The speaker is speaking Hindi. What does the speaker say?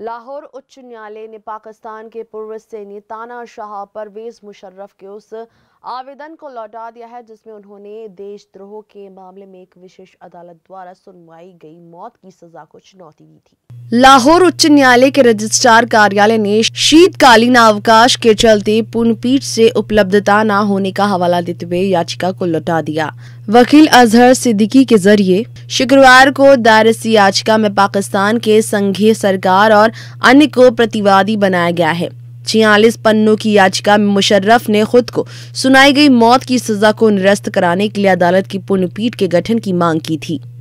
लाहौर उच्च न्यायालय ने पाकिस्तान के पूर्व सैनी ताना शाह परवेज मुशर्रफ के उस आवेदन को लौटा दिया है जिसमें उन्होंने देशद्रोह के मामले में एक विशेष अदालत द्वारा सुनवाई गई मौत की सजा को चुनौती दी थी लाहौर उच्च न्यायालय के रजिस्ट्रार कार्यालय ने शीतकालीन अवकाश के चलते पूर्ण पीठ से उपलब्धता न होने का हवाला देते हुए याचिका को लौटा दिया वकील अजहर सिद्दीकी के जरिए शुक्रवार को दायरसी याचिका में पाकिस्तान के संघीय सरकार और अन्य को प्रतिवादी बनाया गया है छियालीस पन्नों की याचिका में मुशर्रफ ने खुद को सुनाई गई मौत की सजा को निरस्त कराने के लिए अदालत की पूर्ण के गठन की मांग की थी